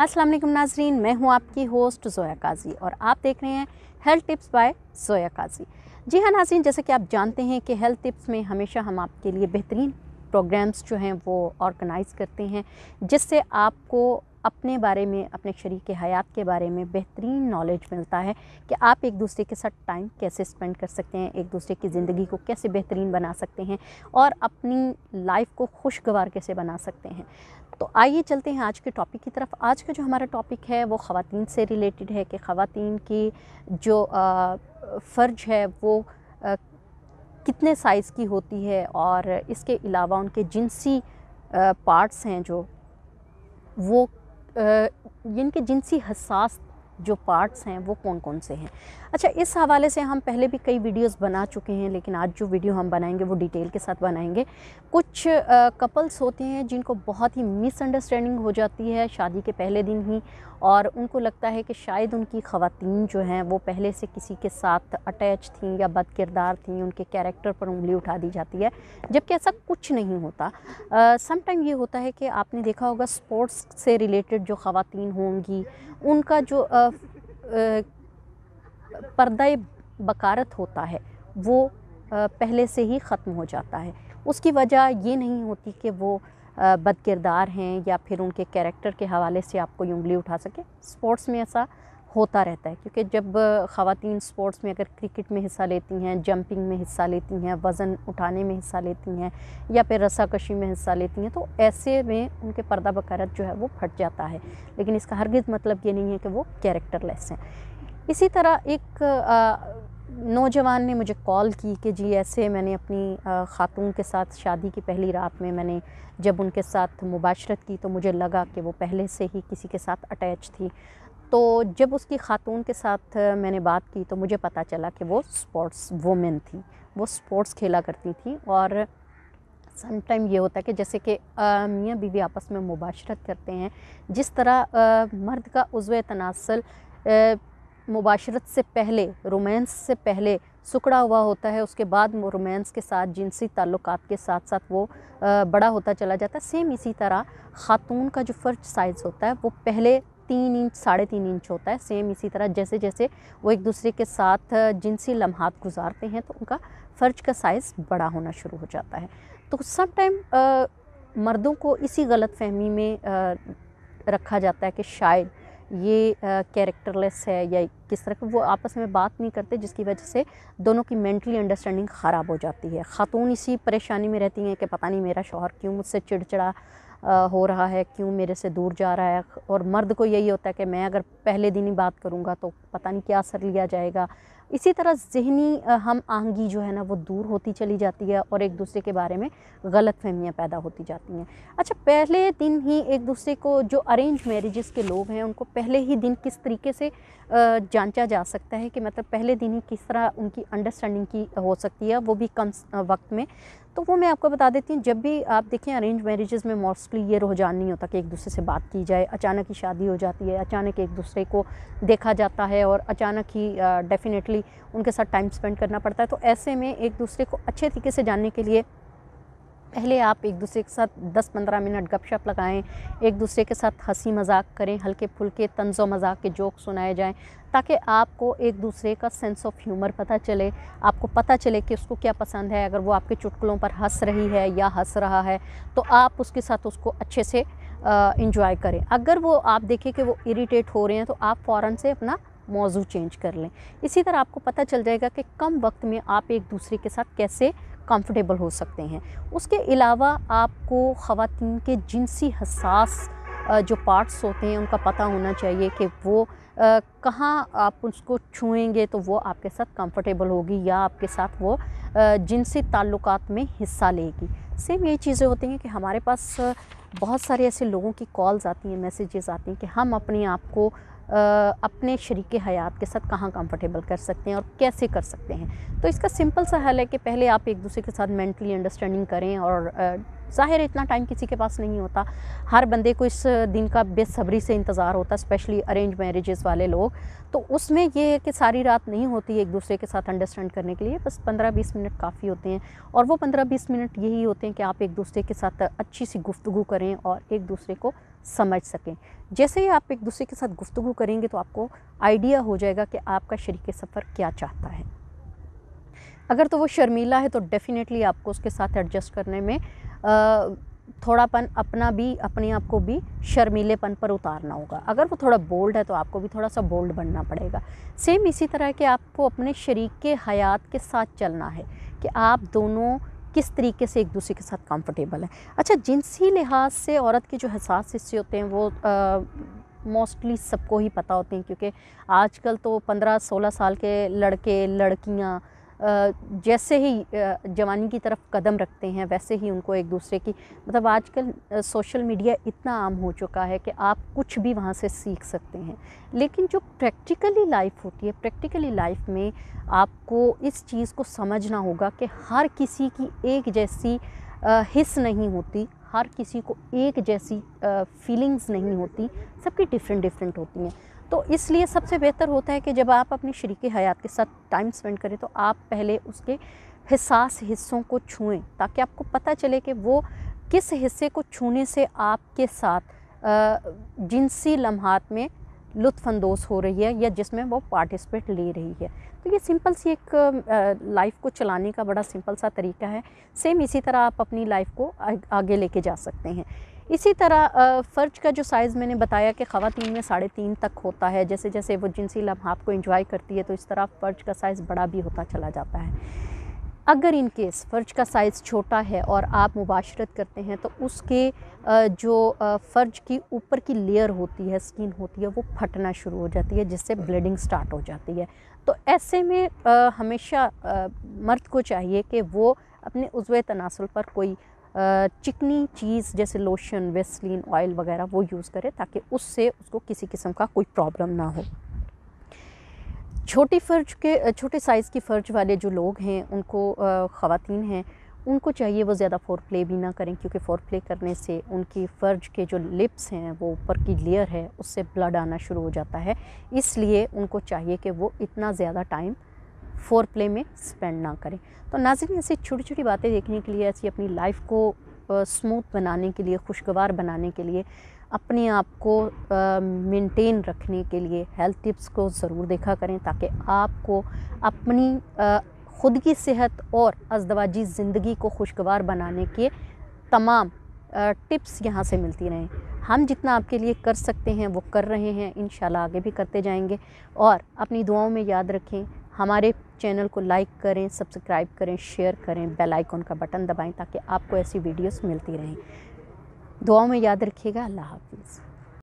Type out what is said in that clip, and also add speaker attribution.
Speaker 1: अस्सलाम वालेकुम नाजरीन मैं हूं आपकी होस्ट जोया काजी और आप देख रहे हैं health tips by Zoya Qazi ji हाँ नाजरीन जैसे कि आप जानते हैं कि हेल्थ टिप्स में हमेशा हम आपके लिए बेहतरीन प्रोग्राम्स जो हैं वो ऑर्गेनाइज़ करते हैं जिससे आपको अपने बारे में अपने शरीक हयात के बारे में बेहतरीन नॉलेज मिलता है कि आप एक दूसरे के साथ टाइम कैसे स्पेंड कर सकते हैं एक दूसरे की ज़िंदगी को कैसे बेहतरीन बना सकते हैं और अपनी लाइफ को खुशगवार कैसे बना सकते हैं तो आइए चलते हैं आज के टॉपिक की तरफ आज का जो हमारा टॉपिक है वो ख़वान से रिलेटेड है कि ख़वान की जो फ़र्ज है वो आ, कितने साइज़ की होती है और इसके अलावा उनके जिनसी पार्ट्स हैं जो वो इनके जिनसी हसास जो पार्ट्स हैं वो कौन कौन से हैं अच्छा इस हवाले से हम पहले भी कई वीडियोस बना चुके हैं लेकिन आज जो वीडियो हम बनाएंगे वो डिटेल के साथ बनाएंगे कुछ कपल्स होते हैं जिनको बहुत ही मिसअंडरस्टैंडिंग हो जाती है शादी के पहले दिन ही और उनको लगता है कि शायद उनकी ख़वातीन जो हैं वो पहले से किसी के साथ अटैच थी या बद किरदार थी उनके कैरेक्टर पर उंगली उठा दी जाती है जबकि ऐसा कुछ नहीं होता समटाइम ये होता है कि आपने देखा होगा स्पोर्ट्स से रिलेटेड जो ख़वातीन होंगी उनका जो आ, पर्दा बकारत होता है वो पहले से ही ख़त्म हो जाता है उसकी वजह ये नहीं होती कि वो बदकिरदार हैं या फिर उनके कैरेक्टर के हवाले से आपको उंगली उठा सके स्पोर्ट्स में ऐसा होता रहता है क्योंकि जब ख़वान स्पोर्ट्स में अगर क्रिकेट में हिस्सा लेती हैं जंपिंग में हिस्सा लेती हैं वज़न उठाने में हिस्सा लेती हैं या फिर रस्साकशी में हिस्सा लेती हैं तो ऐसे में उनके पर्दा बकारत जो है वो फट जाता है लेकिन इसका हरगिज़ मतलब ये नहीं है कि वो कैरेक्टर लेस हैं इसी तरह एक आ, नौजवान ने मुझे कॉल की कि जी ऐसे मैंने अपनी ख़ातून के साथ शादी की पहली रात में मैंने जब उनके साथ मुबाशरत की तो मुझे लगा कि वो पहले से ही किसी के साथ अटैच थी तो जब उसकी ख़ातून के साथ मैंने बात की तो मुझे पता चला कि वो स्पोर्ट्स वोमेन थी वो स्पोर्ट्स खेला करती थी और समटाइम ये होता है कि जैसे कि मियाँ बीवी आपस में मुबाशरत करते हैं जिस तरह आ, मर्द का उज्व तनासल मुबाशरत से पहले रोमांस से पहले सुकड़ा हुआ होता है उसके बाद रोमांस के साथ जिनसी ताल्लुक के साथ साथ वो बड़ा होता चला जाता है सेम इसी तरह ख़ातून का जो फ़र्ज साइज़ होता है वो पहले तीन इंच साढ़े तीन इंच होता है सेम इसी तरह जैसे जैसे वो एक दूसरे के साथ जिनसी लम्हात गुजारते हैं तो उनका फ़र्ज का साइज़ बड़ा होना शुरू हो जाता है तो सब टाइम मर्दों को इसी गलत फहमी में आ, रखा जाता है कि शायद ये कैरेक्टरलेस है या किस तरह वो आपस में बात नहीं करते जिसकी वजह से दोनों की मेंटली अंडरस्टैंडिंग ख़राब हो जाती है ख़ातून इसी परेशानी में रहती हैं कि पता नहीं मेरा शोहर क्यों मुझसे चिड़चिड़ा हो रहा है क्यों मेरे से दूर जा रहा है और मर्द को यही होता है कि मैं अगर पहले दिन ही बात करूँगा तो पता नहीं क्या असर लिया जाएगा इसी तरह जहनी हम आहंगी जो है ना वो दूर होती चली जाती है और एक दूसरे के बारे में गलत फहमियाँ पैदा होती जाती हैं अच्छा पहले दिन ही एक दूसरे को जो अरेंज मैरिज़ के लोग हैं उनको पहले ही दिन किस तरीके से जांचा जा सकता है कि मतलब पहले दिन ही किस तरह उनकी अंडरस्टैंडिंग की हो सकती है वो भी कम वक्त में तो वो मैं आपको बता देती हूँ जब भी आप देखें अरेंज मैरिजेज़ में मोस्टली ये रुझान नहीं होता कि एक दूसरे से बात की जाए अचानक ही शादी हो जाती है अचानक एक दूसरे को देखा जाता है और अचानक ही डेफ़िनेटली उनके साथ टाइम स्पेंड करना पड़ता है तो ऐसे में एक दूसरे को अच्छे तरीके से जानने के लिए पहले आप एक दूसरे के साथ 10-15 मिनट गपशप लगाएं एक दूसरे के साथ हंसी मजाक करें हल्के फुलके तंजो मजाक के जोक सुनाए जाएं ताकि आपको एक दूसरे का सेंस ऑफ ह्यूमर पता चले आपको पता चले कि उसको क्या पसंद है अगर वो आपके चुटकुलों पर हंस रही है या हंस रहा है तो आप उसके साथ उसको अच्छे से इंजॉय करें अगर वो आप देखें कि वो इरीटेट हो रहे हैं तो आप फ़ौर से अपना मौजू चेंज कर लें इसी तरह आपको पता चल जाएगा कि कम वक्त में आप एक दूसरे के साथ कैसे कंफर्टेबल हो सकते हैं उसके अलावा आपको ख़वान के जिनसी हसास जो पार्ट्स होते हैं उनका पता होना चाहिए कि वो कहाँ आप उसको छुएंगे तो वो आपके साथ कंफर्टेबल होगी या आपके साथ वो जिनसी ताल्लुकात में हिस्सा लेगी सेम यही चीज़ें होती हैं कि हमारे पास बहुत सारे ऐसे लोगों की कॉल्स आती हैं मैसेजेस आती हैं कि हम अपने आप को अपने शरीक हयात के साथ कहाँ कंफर्टेबल कर सकते हैं और कैसे कर सकते हैं तो इसका सिंपल सा हल है कि पहले आप एक दूसरे के साथ मेंटली अंडरस्टैंडिंग करें और ज़ाहिर है इतना टाइम किसी के पास नहीं होता हर बंदे को इस दिन का बेसब्री से इंतज़ार होता है स्पेशली अरेंज मैरिजेस वाले लोग तो उसमें यह है कि सारी रात नहीं होती एक दूसरे के साथ अंडरस्टैंड करने के लिए बस पंद्रह बीस मिनट काफ़ी होते हैं और वो पंद्रह बीस मिनट यही होते हैं कि आप एक दूसरे के साथ अच्छी सी गुफ्तु करें और एक दूसरे को समझ सकें जैसे ही आप एक दूसरे के साथ गुफ्तु करेंगे तो आपको आइडिया हो जाएगा कि आपका शरीक सफ़र क्या चाहता है अगर तो वो शर्मीला है तो डेफ़िनेटली आपको उसके साथ एडजस्ट करने में थोड़ापन अपना भी अपने आप को भी शर्मीलेपन पर उतारना होगा अगर वो थोड़ा बोल्ड है तो आपको भी थोड़ा सा बोल्ड बनना पड़ेगा सेम इसी तरह के आपको अपने शरीक के हयात के साथ चलना है कि आप दोनों किस तरीके से एक दूसरे के साथ कंफर्टेबल हैं अच्छा जिनसी लिहाज से औरत के जो हसास हिस्से होते हैं वो मोस्टली सबको ही पता होते हैं क्योंकि आजकल तो पंद्रह सोलह साल के लड़के लड़कियाँ जैसे ही जवानी की तरफ कदम रखते हैं वैसे ही उनको एक दूसरे की मतलब आजकल सोशल मीडिया इतना आम हो चुका है कि आप कुछ भी वहाँ से सीख सकते हैं लेकिन जो प्रैक्टिकली लाइफ होती है प्रैक्टिकली लाइफ में आपको इस चीज़ को समझना होगा कि हर किसी की एक जैसी हिस्स नहीं होती हर किसी को एक जैसी फीलिंग्स नहीं होती सबकी डिफरेंट डिफरेंट होती हैं तो इसलिए सबसे बेहतर होता है कि जब आप अपने शरीक हयात के साथ टाइम स्पेंड करें तो आप पहले उसके हिसास हिस्सों को छुएं ताकि आपको पता चले कि वो किस हिस्से को छूने से आपके साथ जिनसी लम्हात में लुफानंदोज़ हो रही है या जिसमें वो पार्टिसिपेट ले रही है तो ये सिंपल सी एक लाइफ को चलाने का बड़ा सिंपल सा तरीका है सेम इसी तरह आप अपनी लाइफ को आगे लेके जा सकते हैं इसी तरह फ़र्ज का जो साइज़ मैंने बताया कि ख़वान में साढ़े तीन तक होता है जैसे जैसे वो जिनसी लम्हा को इंजॉय करती है तो इस तरह फ़र्ज का साइज़ बड़ा भी होता चला जाता है अगर इन केस फ़र्ज का साइज़ छोटा है और आप मुबाशरत करते हैं तो उसके जो फ़र्ज की ऊपर की लेयर होती है स्किन होती है वो फटना शुरू हो जाती है जिससे ब्लीडिंग स्टार्ट हो जाती है तो ऐसे में हमेशा मर्द को चाहिए कि वो अपने उज्व तनासल पर कोई चिकनी चीज़ जैसे लोशन वेस्लिन ऑयल वगैरह वो यूज़ करें ताकि उससे उसको किसी किस्म का कोई प्रॉब्लम ना हो छोटी फ़र्ज के छोटे साइज़ की फ़र्ज वाले जो लोग हैं उनको ख़वान हैं उनको चाहिए वो ज़्यादा फोर प्ले भी ना करें क्योंकि फोर प्ले करने से उनकी फ़र्ज के जो लिप्स हैं वो ऊपर की लेयर है उससे ब्लड आना शुरू हो जाता है इसलिए उनको चाहिए कि वो इतना ज़्यादा टाइम फोर प्ले में स्पेंड ना करें तो नाजिन ऐसी छोटी छोटी बातें देखने के लिए ऐसी अपनी लाइफ को स्मूथ बनाने के लिए खुशगवार बनाने के लिए अपने आप को मेंटेन रखने के लिए हेल्थ टिप्स को ज़रूर देखा करें ताकि आपको अपनी आ, खुद की सेहत और अजदवाजी ज़िंदगी को खुशगवार बनाने के तमाम टिप्स यहाँ से मिलती रहें हम जितना आपके लिए कर सकते हैं वो कर रहे हैं इन आगे भी करते जाएंगे और अपनी दुआओं में याद रखें हमारे चैनल को लाइक करें सब्सक्राइब करें शेयर करें बेल आइकॉन का बटन दबाएं ताकि आपको ऐसी वीडियोस मिलती रहें दुआओं में याद रखिएगा अल्लाह हाफिज़